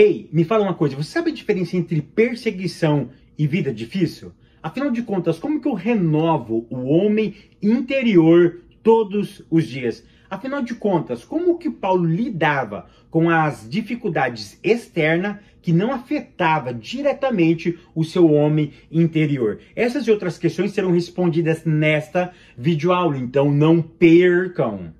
Ei, me fala uma coisa, você sabe a diferença entre perseguição e vida difícil? Afinal de contas, como que eu renovo o homem interior todos os dias? Afinal de contas, como que Paulo lidava com as dificuldades externas que não afetava diretamente o seu homem interior? Essas e outras questões serão respondidas nesta videoaula, então não percam!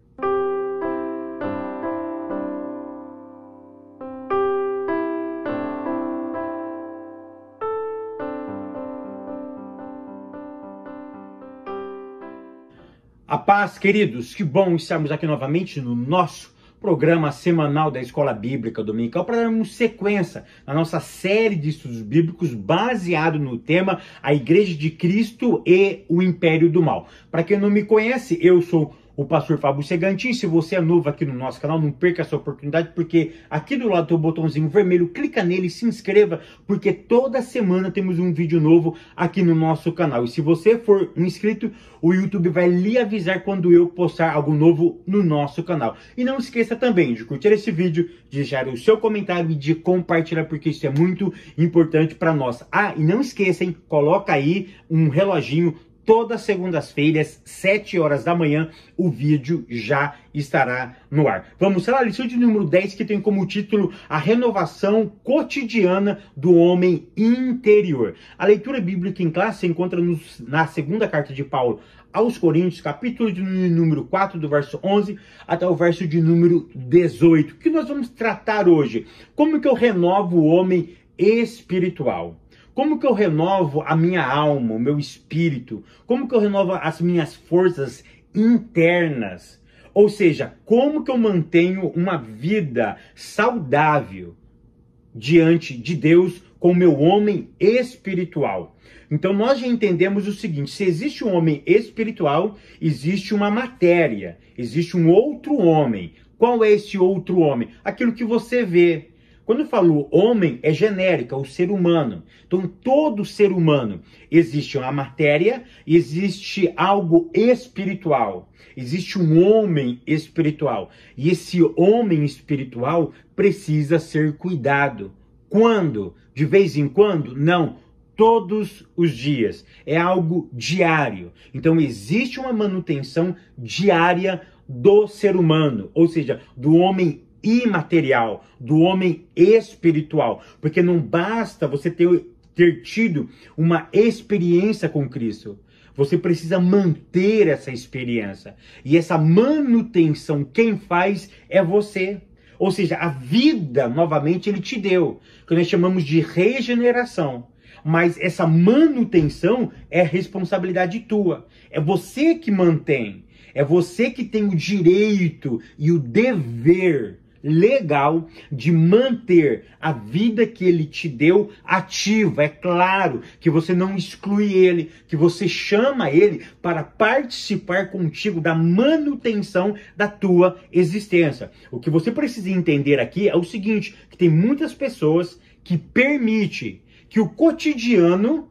paz, queridos, que bom estarmos aqui novamente no nosso programa semanal da Escola Bíblica Dominical para darmos sequência na nossa série de estudos bíblicos baseado no tema A Igreja de Cristo e o Império do Mal. Para quem não me conhece, eu sou o pastor Fábio Segantin. Se você é novo aqui no nosso canal, não perca essa oportunidade, porque aqui do lado tem o botãozinho vermelho, clica nele, e se inscreva, porque toda semana temos um vídeo novo aqui no nosso canal. E se você for inscrito, o YouTube vai lhe avisar quando eu postar algo novo no nosso canal. E não esqueça também de curtir esse vídeo, de deixar o seu comentário e de compartilhar, porque isso é muito importante para nós. Ah, e não esqueça, hein? Coloca aí um reloginho todas segundas-feiras, 7 horas da manhã, o vídeo já estará no ar. Vamos lá, lição de número 10 que tem como título A Renovação Cotidiana do Homem Interior. A leitura bíblica em classe se encontra-nos na segunda carta de Paulo aos Coríntios, capítulo de número 4, do verso 11 até o verso de número 18, que nós vamos tratar hoje. Como que eu renovo o homem espiritual? Como que eu renovo a minha alma, o meu espírito? Como que eu renovo as minhas forças internas? Ou seja, como que eu mantenho uma vida saudável diante de Deus com o meu homem espiritual? Então nós já entendemos o seguinte: se existe um homem espiritual, existe uma matéria, existe um outro homem. Qual é esse outro homem? Aquilo que você vê, quando eu falo homem, é genérico, é o ser humano. Então, todo ser humano existe uma matéria, existe algo espiritual. Existe um homem espiritual. E esse homem espiritual precisa ser cuidado. Quando? De vez em quando? Não todos os dias. É algo diário. Então existe uma manutenção diária do ser humano, ou seja, do homem imaterial, do homem espiritual. Porque não basta você ter, ter tido uma experiência com Cristo. Você precisa manter essa experiência. E essa manutenção, quem faz é você. Ou seja, a vida novamente ele te deu, que nós chamamos de regeneração. Mas essa manutenção é responsabilidade tua. É você que mantém. É você que tem o direito e o dever legal de manter a vida que ele te deu ativa. É claro que você não exclui ele, que você chama ele para participar contigo da manutenção da tua existência. O que você precisa entender aqui é o seguinte, que tem muitas pessoas que permite que o cotidiano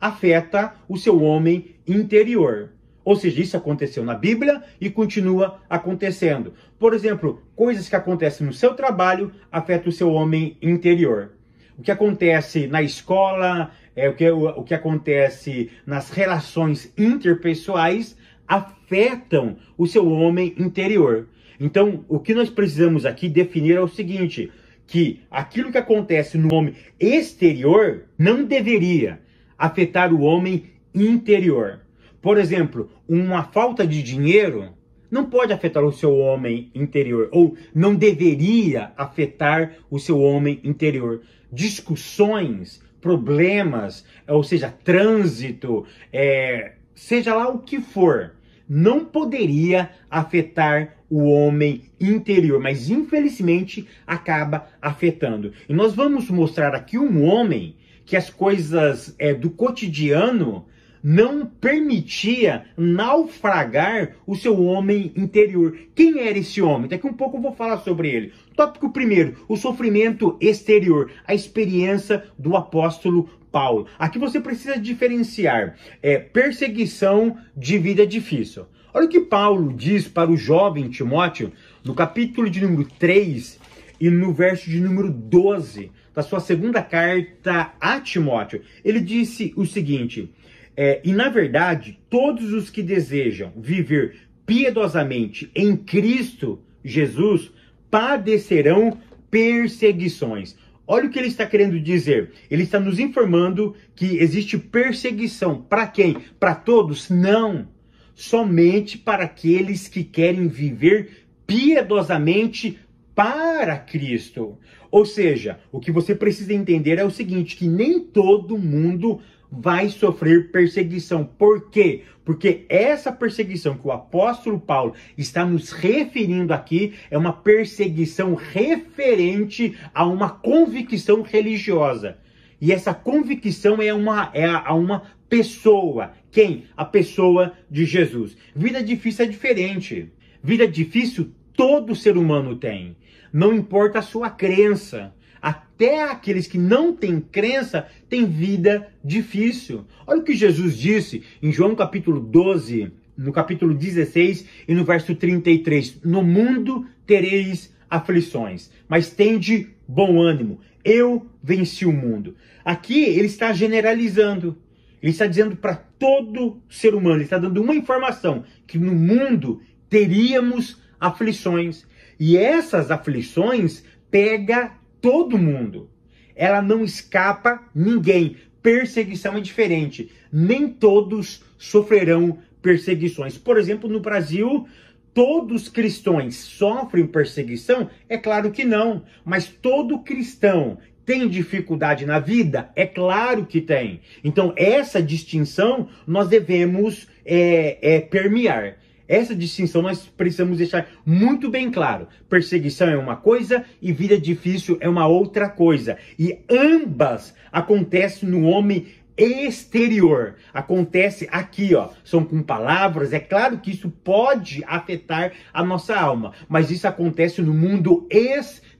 afeta o seu homem interior. Ou seja, isso aconteceu na Bíblia e continua acontecendo. Por exemplo, coisas que acontecem no seu trabalho afetam o seu homem interior. O que acontece na escola, é, o, que, o, o que acontece nas relações interpessoais afetam o seu homem interior. Então, o que nós precisamos aqui definir é o seguinte: que aquilo que acontece no homem exterior não deveria afetar o homem interior. Por exemplo, uma falta de dinheiro não pode afetar o seu homem interior, ou não deveria afetar o seu homem interior. Discussões, problemas, eh, ou seja, trânsito, é, seja lá o que for, não poderia afetar o homem interior, mas infelizmente acaba afetando. E nós vamos mostrar aqui um homem que as coisas é, do cotidiano não permitia naufragar o seu homem interior. Quem era esse homem? Daqui um pouco eu vou falar sobre ele. Tópico primeiro, o sofrimento exterior, a experiência do apóstolo Paulo. Aqui você precisa diferenciar é, perseguição de vida difícil. Olha o que Paulo diz para o jovem Timóteo no capítulo de número 3 e no verso de número 12 da sua segunda carta a Timóteo, ele disse o seguinte: é, E na verdade, todos os que desejam viver piedosamente em Cristo Jesus padecerão perseguições. Olha o que ele está querendo dizer. Ele está nos informando que existe perseguição. Para quem? Para todos? Não. Somente para aqueles que querem viver piedosamente para Cristo. Ou seja, o que você precisa entender é o seguinte, que nem todo mundo vai sofrer perseguição. Por quê? Porque essa perseguição que o apóstolo Paulo está nos referindo aqui é uma perseguição referente a uma convicção religiosa. E essa convicção é uma é a uma pessoa. Quem? A pessoa de Jesus. Vida difícil é diferente. Vida difícil todo ser humano tem. Não importa a sua crença. Até aqueles que não têm crença têm vida difícil. Olha o que Jesus disse em João capítulo 12, no capítulo 16 e no verso 33. No mundo tereis aflições, mas tende bom ânimo. Eu venci o mundo. Aqui ele está generalizando. Ele está dizendo para todo ser humano, ele está dando uma informação que no mundo teríamos aflições. E essas aflições pega todo mundo. Ela não escapa ninguém. Perseguição é diferente. Nem todos sofrerão perseguições. Por exemplo, no Brasil, todos cristãos sofrem perseguição? É claro que não. Mas todo cristão tem dificuldade na vida? É claro que tem. Então, essa distinção nós devemos é, é, permear. Essa distinção nós precisamos deixar muito bem claro. Perseguição é uma coisa e vida difícil é uma outra coisa. E ambas acontecem no homem exterior. Acontece aqui, ó. São com palavras. É claro que isso pode afetar a nossa alma, mas isso acontece no mundo exterior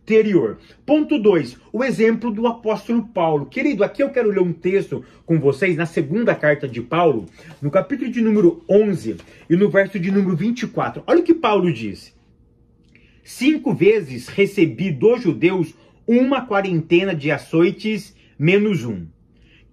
Ponto 2, o exemplo do apóstolo Paulo. Querido, aqui eu quero ler um texto com vocês na segunda carta de Paulo, no capítulo de número 11 e no verso de número 24. Olha o que Paulo disse. Cinco vezes recebi dos judeus uma quarentena de açoites menos um.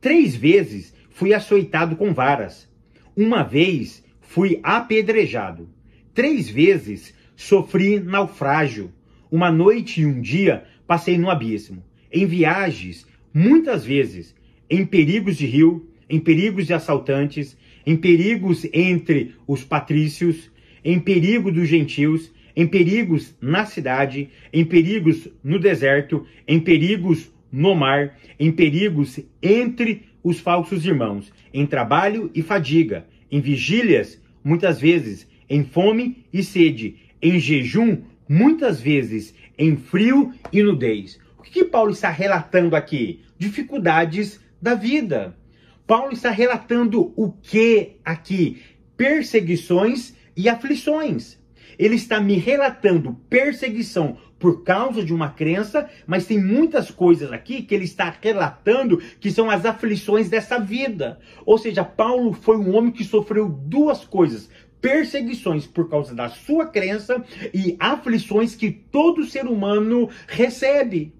Três vezes fui açoitado com varas. Uma vez fui apedrejado. Três vezes sofri naufrágio uma noite e um dia passei no abismo, em viagens, muitas vezes, em perigos de rio, em perigos de assaltantes, em perigos entre os patrícios, em perigo dos gentios, em perigos na cidade, em perigos no deserto, em perigos no mar, em perigos entre os falsos irmãos, em trabalho e fadiga, em vigílias, muitas vezes, em fome e sede, em jejum, muitas vezes em frio e nudez. O que Paulo está relatando aqui? Dificuldades da vida. Paulo está relatando o que aqui? Perseguições e aflições. Ele está me relatando perseguição por causa de uma crença, mas tem muitas coisas aqui que ele está relatando que são as aflições dessa vida. Ou seja, Paulo foi um homem que sofreu duas coisas: perseguições por causa da sua crença e aflições que todo ser humano recebe.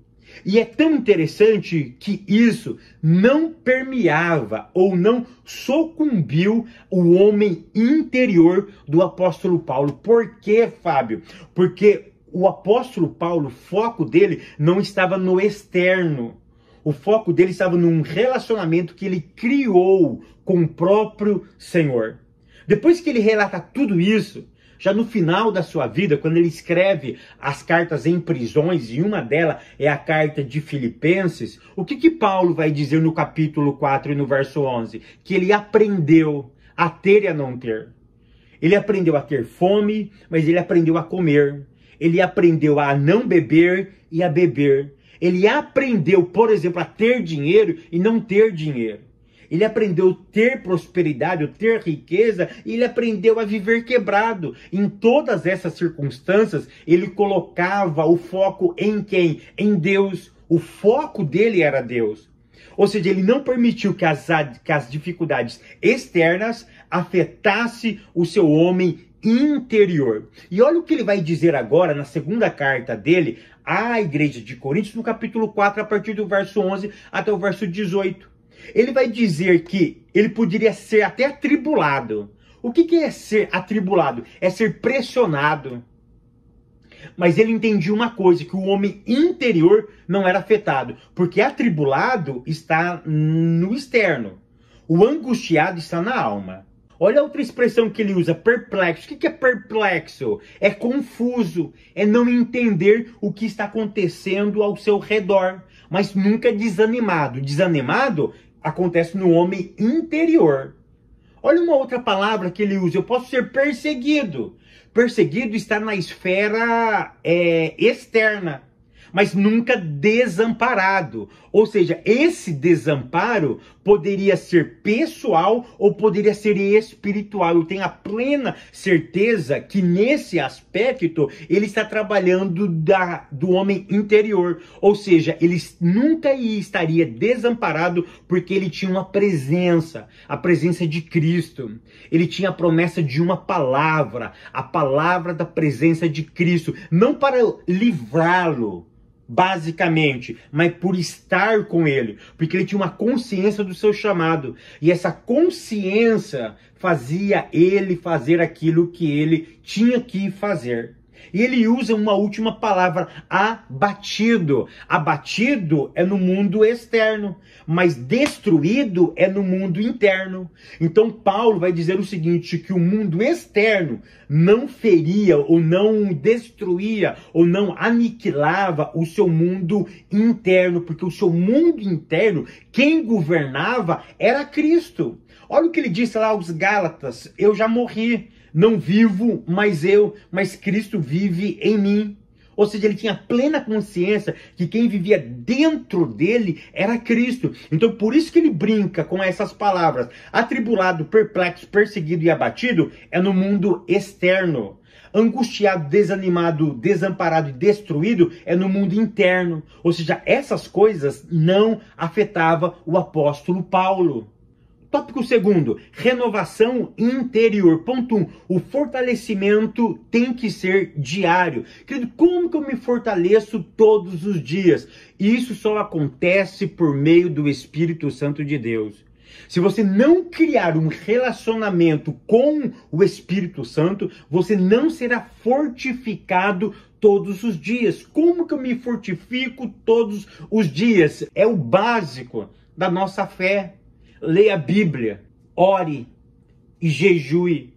E é tão interessante que isso não permeava ou não sucumbiu o homem interior do apóstolo Paulo. Por quê, Fábio? Porque o apóstolo Paulo, o foco dele não estava no externo. O foco dele estava num relacionamento que ele criou com o próprio Senhor. Depois que ele relata tudo isso, já no final da sua vida, quando ele escreve as cartas em prisões, e uma delas é a carta de Filipenses, o que, que Paulo vai dizer no capítulo 4 e no verso 11? Que ele aprendeu a ter e a não ter. Ele aprendeu a ter fome, mas ele aprendeu a comer. Ele aprendeu a não beber e a beber. Ele aprendeu, por exemplo, a ter dinheiro e não ter dinheiro ele aprendeu a ter prosperidade, a ter riqueza, e ele aprendeu a viver quebrado. Em todas essas circunstâncias, ele colocava o foco em quem? Em Deus. O foco dele era Deus. Ou seja, ele não permitiu que as, que as dificuldades externas afetasse o seu homem interior. E olha o que ele vai dizer agora na segunda carta dele à igreja de Coríntios, no capítulo 4, a partir do verso 11 até o verso 18. Ele vai dizer que ele poderia ser até atribulado. O que, que é ser atribulado? É ser pressionado. Mas ele entendia uma coisa, que o homem interior não era afetado, porque atribulado está no externo. O angustiado está na alma. Olha a outra expressão que ele usa, perplexo. O que é perplexo? É confuso, é não entender o que está acontecendo ao seu redor, mas nunca desanimado. Desanimado acontece no homem interior. Olha uma outra palavra que ele usa: eu posso ser perseguido. Perseguido está na esfera é, externa, mas nunca desamparado. Ou seja, esse desamparo poderia ser pessoal ou poderia ser espiritual. Eu tenho a plena certeza que nesse aspecto ele está trabalhando da, do homem interior. Ou seja, ele nunca estaria desamparado porque ele tinha uma presença, a presença de Cristo. Ele tinha a promessa de uma palavra, a palavra da presença de Cristo, não para livrá-lo basicamente, mas por estar com ele, porque ele tinha uma consciência do seu chamado, e essa consciência fazia ele fazer aquilo que ele tinha que fazer. E ele usa uma última palavra, abatido. Abatido é no mundo externo, mas destruído é no mundo interno. Então Paulo vai dizer o seguinte, que o mundo externo não feria ou não destruía ou não aniquilava o seu mundo interno, porque o seu mundo interno, quem governava era Cristo. Olha o que ele disse lá aos Gálatas: eu já morri, não vivo mais eu, mas Cristo vive em mim. Ou seja, ele tinha plena consciência que quem vivia dentro dele era Cristo. Então, por isso que ele brinca com essas palavras: atribulado, perplexo, perseguido e abatido é no mundo externo. Angustiado, desanimado, desamparado e destruído é no mundo interno. Ou seja, essas coisas não afetavam o apóstolo Paulo. Tópico segundo, renovação interior. Ponto um, o fortalecimento tem que ser diário. Querido, como que eu me fortaleço todos os dias? Isso só acontece por meio do Espírito Santo de Deus. Se você não criar um relacionamento com o Espírito Santo, você não será fortificado todos os dias. Como que eu me fortifico todos os dias? É o básico da nossa fé leia a Bíblia, ore e jejue.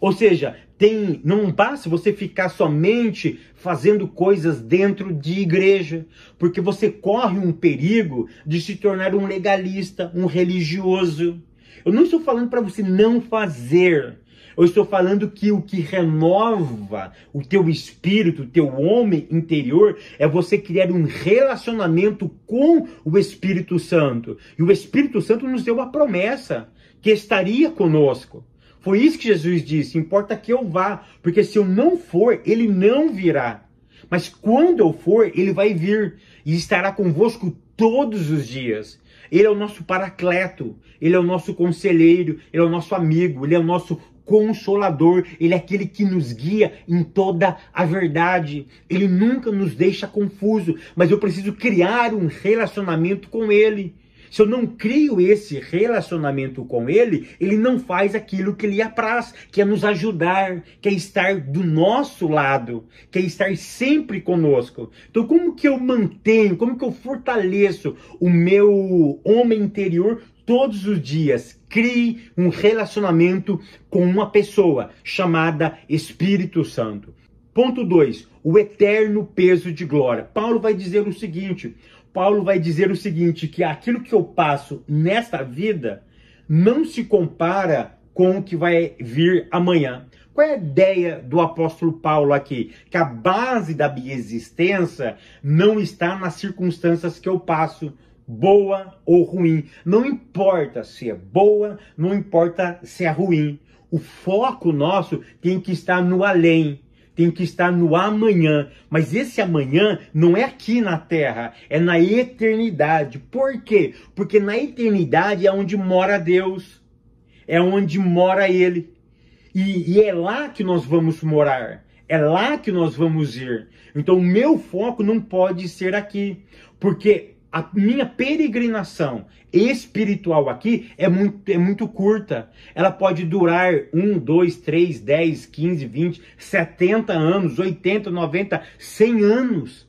Ou seja, tem, não basta você ficar somente fazendo coisas dentro de igreja, porque você corre um perigo de se tornar um legalista, um religioso. Eu não estou falando para você não fazer, eu estou falando que o que renova o teu espírito, o teu homem interior, é você criar um relacionamento com o Espírito Santo. E o Espírito Santo nos deu a promessa que estaria conosco. Foi isso que Jesus disse: importa que eu vá, porque se eu não for, ele não virá. Mas quando eu for, ele vai vir e estará convosco todos os dias. Ele é o nosso paracleto, ele é o nosso conselheiro, ele é o nosso amigo, ele é o nosso consolador, ele é aquele que nos guia em toda a verdade. Ele nunca nos deixa confuso, mas eu preciso criar um relacionamento com ele. Se eu não crio esse relacionamento com ele, ele não faz aquilo que lhe apraz, que é nos ajudar, que é estar do nosso lado, que é estar sempre conosco. Então, como que eu mantenho, como que eu fortaleço o meu homem interior todos os dias crie um relacionamento com uma pessoa chamada Espírito Santo. Ponto 2, o eterno peso de glória. Paulo vai dizer o seguinte: Paulo vai dizer o seguinte, que aquilo que eu passo nesta vida não se compara com o que vai vir amanhã. Qual é a ideia do apóstolo Paulo aqui? Que a base da minha existência não está nas circunstâncias que eu passo boa ou ruim. Não importa se é boa, não importa se é ruim. O foco nosso tem que estar no além, tem que estar no amanhã. Mas esse amanhã não é aqui na terra, é na eternidade. Por quê? Porque na eternidade é onde mora Deus, é onde mora Ele. E, e é lá que nós vamos morar. É lá que nós vamos ir. Então, o meu foco não pode ser aqui, porque a minha peregrinação espiritual aqui é muito, é muito curta. Ela pode durar 1, 2, 3, 10, 15, 20, 70 anos, 80, 90, 100 anos.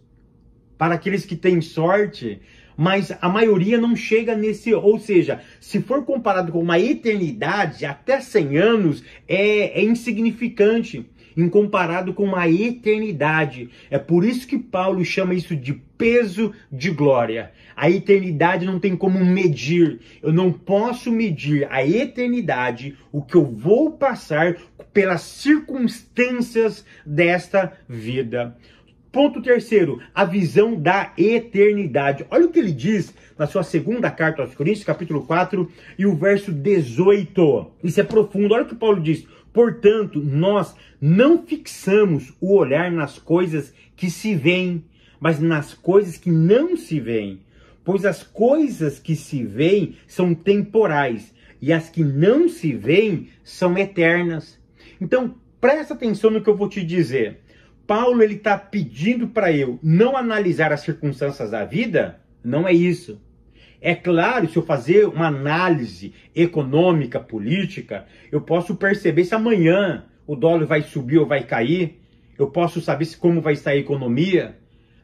Para aqueles que têm sorte, mas a maioria não chega nesse. Ou seja, se for comparado com uma eternidade, até 100 anos, é, é insignificante incomparado com a eternidade. É por isso que Paulo chama isso de peso de glória. A eternidade não tem como medir. Eu não posso medir a eternidade, o que eu vou passar pelas circunstâncias desta vida. Ponto terceiro, a visão da eternidade. Olha o que ele diz na sua segunda carta aos Coríntios, capítulo 4, e o verso 18. Isso é profundo. Olha o que Paulo diz: Portanto, nós não fixamos o olhar nas coisas que se veem, mas nas coisas que não se veem. Pois as coisas que se veem são temporais e as que não se veem são eternas. Então, presta atenção no que eu vou te dizer. Paulo ele está pedindo para eu não analisar as circunstâncias da vida? Não é isso. É claro, se eu fazer uma análise econômica, política, eu posso perceber se amanhã o dólar vai subir ou vai cair, eu posso saber se como vai estar a economia.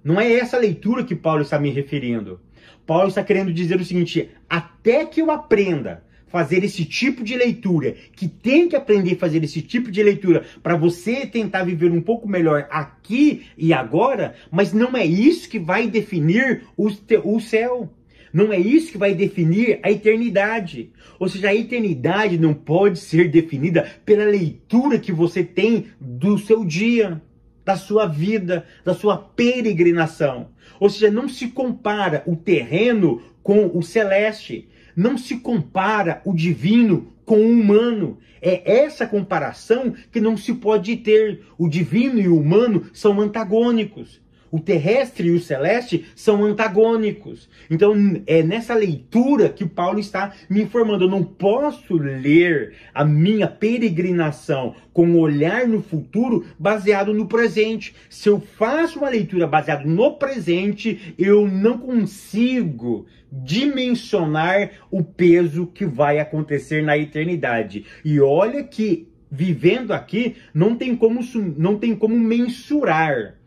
Não é essa leitura que Paulo está me referindo. Paulo está querendo dizer o seguinte: até que eu aprenda a fazer esse tipo de leitura, que tem que aprender a fazer esse tipo de leitura para você tentar viver um pouco melhor aqui e agora, mas não é isso que vai definir o, o céu. Não é isso que vai definir a eternidade. Ou seja, a eternidade não pode ser definida pela leitura que você tem do seu dia, da sua vida, da sua peregrinação. Ou seja, não se compara o terreno com o celeste. Não se compara o divino com o humano. É essa comparação que não se pode ter. O divino e o humano são antagônicos o terrestre e o celeste são antagônicos. Então é nessa leitura que o Paulo está me informando. Eu não posso ler a minha peregrinação com um olhar no futuro baseado no presente. Se eu faço uma leitura baseada no presente, eu não consigo dimensionar o peso que vai acontecer na eternidade. E olha que vivendo aqui não tem como não tem como mensurar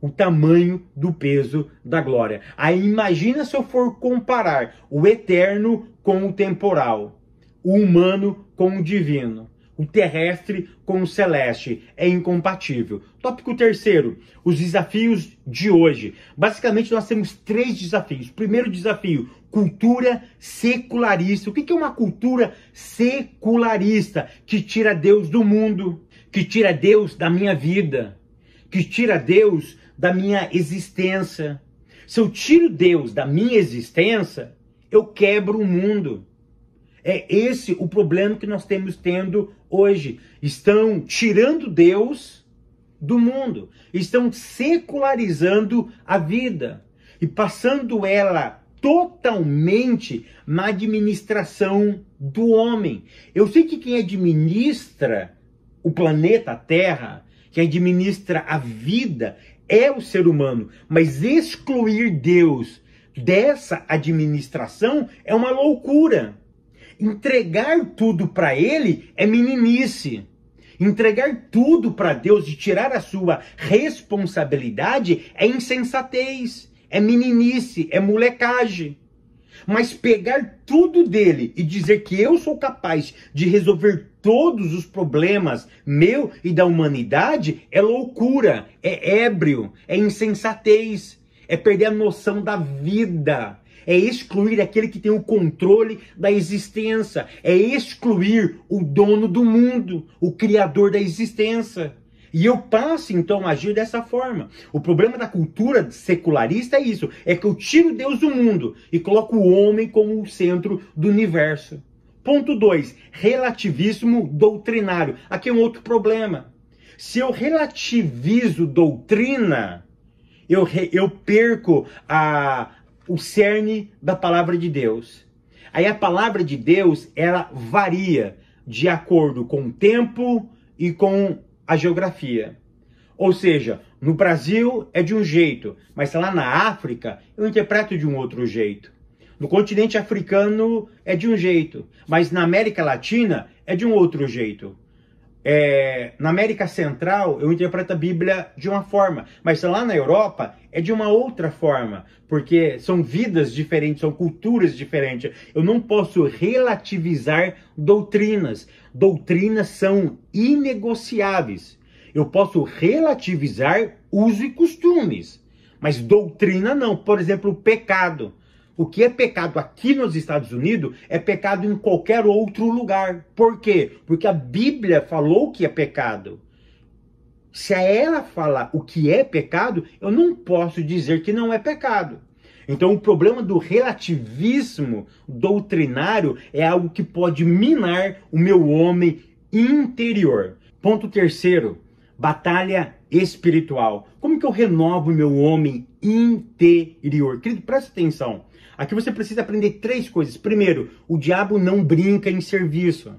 o tamanho do peso da glória. Aí imagina se eu for comparar o eterno com o temporal, o humano com o divino, o terrestre com o celeste. É incompatível. Tópico terceiro, os desafios de hoje. Basicamente nós temos três desafios. Primeiro desafio, cultura secularista. O que é uma cultura secularista? Que tira Deus do mundo, que tira Deus da minha vida que tira Deus da minha existência. Se eu tiro Deus da minha existência, eu quebro o mundo. É esse o problema que nós temos tendo hoje. Estão tirando Deus do mundo, estão secularizando a vida e passando ela totalmente na administração do homem. Eu sei que quem administra o planeta Terra quem administra a vida é o ser humano, mas excluir Deus dessa administração é uma loucura. Entregar tudo para ele é meninice. Entregar tudo para Deus e tirar a sua responsabilidade é insensatez, é meninice, é molecagem. Mas pegar tudo dele e dizer que eu sou capaz de resolver todos os problemas meu e da humanidade é loucura, é ébrio, é insensatez, é perder a noção da vida, é excluir aquele que tem o controle da existência, é excluir o dono do mundo, o criador da existência. E eu passo então a agir dessa forma. O problema da cultura secularista é isso: é que eu tiro Deus do mundo e coloco o homem como o centro do universo. Ponto 2, relativismo doutrinário. Aqui é um outro problema. Se eu relativizo doutrina, eu, eu perco a, o cerne da palavra de Deus. Aí a palavra de Deus, ela varia de acordo com o tempo e com a geografia. Ou seja, no Brasil é de um jeito, mas lá na África eu interpreto de um outro jeito. No continente africano é de um jeito, mas na América Latina é de um outro jeito. É, na América Central eu interpreto a Bíblia de uma forma, mas lá na Europa é de uma outra forma, porque são vidas diferentes, são culturas diferentes. Eu não posso relativizar doutrinas. Doutrinas são inegociáveis. Eu posso relativizar uso e costumes, mas doutrina não. Por exemplo, o pecado. O que é pecado aqui nos Estados Unidos é pecado em qualquer outro lugar. Por quê? Porque a Bíblia falou que é pecado. Se ela fala o que é pecado, eu não posso dizer que não é pecado. Então, o problema do relativismo doutrinário é algo que pode minar o meu homem interior. Ponto terceiro, batalha espiritual. Como que eu renovo o meu homem interior? Querido, presta atenção. Aqui você precisa aprender três coisas. Primeiro, o diabo não brinca em serviço.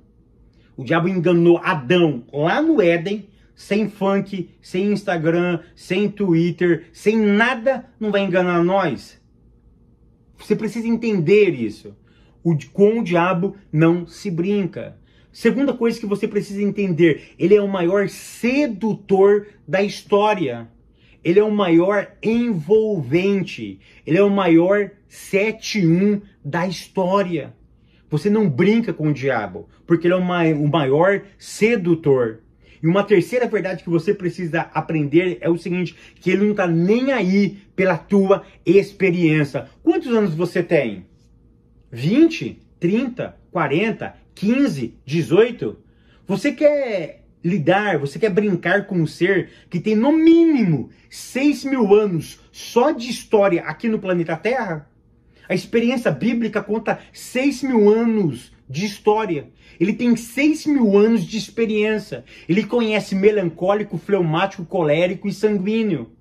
O diabo enganou Adão lá no Éden, sem funk, sem Instagram, sem Twitter, sem nada, não vai enganar nós. Você precisa entender isso. O, com o diabo não se brinca. Segunda coisa que você precisa entender, ele é o maior sedutor da história ele é o maior envolvente, ele é o maior 7-1 da história. Você não brinca com o diabo, porque ele é o maior sedutor. E uma terceira verdade que você precisa aprender é o seguinte, que ele não está nem aí pela tua experiência. Quantos anos você tem? 20, 30, 40, 15, 18? Você quer lidar, você quer brincar com um ser que tem no mínimo 6 mil anos só de história aqui no planeta Terra? A experiência bíblica conta 6 mil anos de história. Ele tem 6 mil anos de experiência. Ele conhece melancólico, fleumático, colérico e sanguíneo.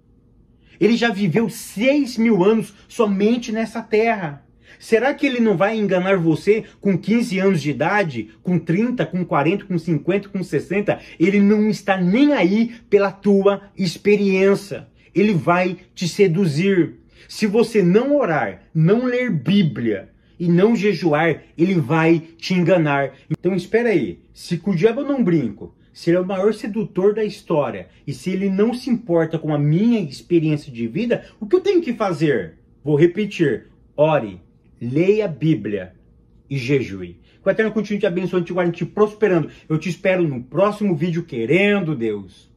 Ele já viveu 6 mil anos somente nessa terra. Será que ele não vai enganar você com 15 anos de idade, com 30, com 40, com 50, com 60? Ele não está nem aí pela tua experiência. Ele vai te seduzir. Se você não orar, não ler Bíblia e não jejuar, ele vai te enganar. Então espera aí, se com o diabo eu não brinco, se ele é o maior sedutor da história e se ele não se importa com a minha experiência de vida, o que eu tenho que fazer? Vou repetir: ore, leia a Bíblia e jejue. Que o Eterno continue te abençoando, te guardando, te prosperando. Eu te espero no próximo vídeo, querendo Deus.